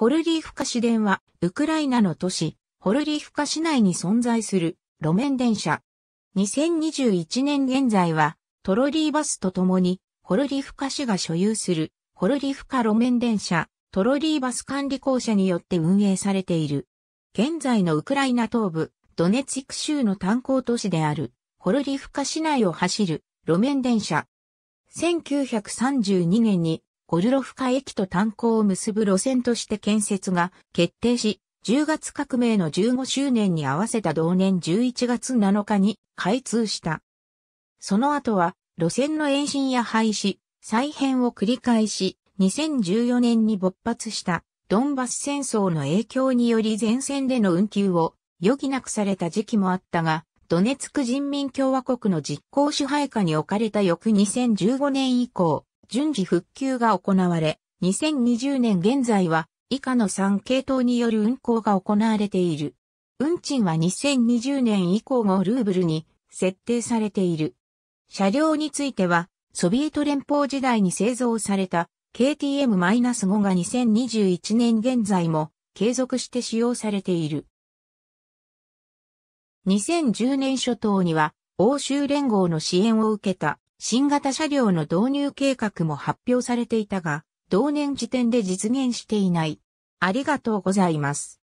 ホルリーフカ市電は、ウクライナの都市、ホルリーフカ市内に存在する路面電車。2021年現在は、トロリーバスと共に、ホルリーフカ市が所有する、ホルリーフカ路面電車、トロリーバス管理公社によって運営されている。現在のウクライナ東部、ドネツィク州の炭鉱都市である、ホルリーフカ市内を走る、路面電車。1932年にゴルロフカ駅と炭鉱を結ぶ路線として建設が決定し、10月革命の15周年に合わせた同年11月7日に開通した。その後は路線の延伸や廃止、再編を繰り返し、2014年に勃発したドンバス戦争の影響により前線での運休を余儀なくされた時期もあったが、ドネツク人民共和国の実行支配下に置かれた翌2015年以降、順次復旧が行われ、2020年現在は以下の3系統による運行が行われている。運賃は2020年以降もルーブルに設定されている。車両については、ソビエト連邦時代に製造された KTM-5 が2021年現在も継続して使用されている。2010年初頭には欧州連合の支援を受けた新型車両の導入計画も発表されていたが、同年時点で実現していない。ありがとうございます。